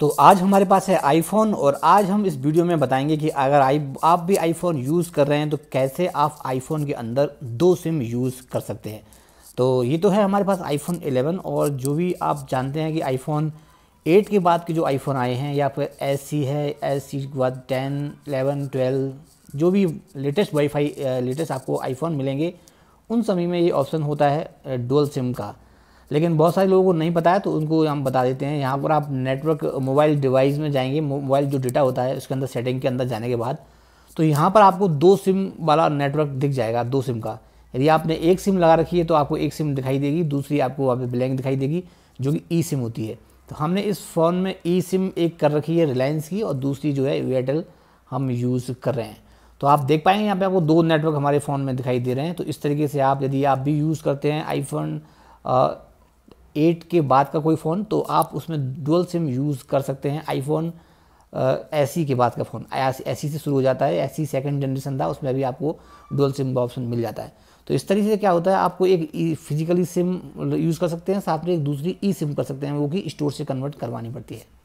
तो आज हमारे पास है आईफोन और आज हम इस वीडियो में बताएंगे कि अगर आई आप भी आईफोन यूज़ कर रहे हैं तो कैसे आप आईफोन के अंदर दो सिम यूज़ कर सकते हैं तो ये तो है हमारे पास आईफोन 11 और जो भी आप जानते हैं कि आईफोन 8 के बाद के जो आईफोन आए हैं या फिर एस सी है एस सी के बाद टेन एलेवन ट्वेल्व जो भी लेटेस्ट वाईफाई लेटेस्ट आपको आईफोन मिलेंगे उन समय में ये ऑप्शन होता है डोल सिम का लेकिन बहुत सारे लोगों को नहीं पता है तो उनको हम बता देते हैं यहाँ पर आप नेटवर्क मोबाइल डिवाइस में जाएंगे मोबाइल जो डेटा होता है उसके अंदर सेटिंग के अंदर जाने के बाद तो यहाँ पर आपको दो सिम वाला नेटवर्क दिख जाएगा दो सिम का यदि आपने एक सिम लगा रखी है तो आपको एक सिम दिखाई देगी दूसरी आपको वहाँ पर ब्लैंक दिखाई देगी जो कि ई सिम होती है तो हमने इस फ़ोन में ई सिम एक कर रखी है रिलायंस की और दूसरी जो है एयरटेल हम यूज़ कर रहे हैं तो आप देख पाएंगे यहाँ पे आपको दो नेटवर्क हमारे फ़ोन में दिखाई दे रहे हैं तो इस तरीके से आप यदि आप भी यूज़ करते हैं आईफोन एट के बाद का कोई फ़ोन तो आप उसमें डुअल सिम यूज़ कर सकते हैं आईफोन ऐसी e के बाद का फ़ोन ऐसी e से शुरू हो जाता है ऐसी सेकेंड जनरेशन था उसमें अभी आपको डुअल सिम का ऑप्शन मिल जाता है तो इस तरीके से क्या होता है आपको एक फिजिकली सिम यूज़ कर सकते हैं साथ में एक दूसरी ई सिम कर सकते हैं वो कि स्टोर से कन्वर्ट करवानी पड़ती है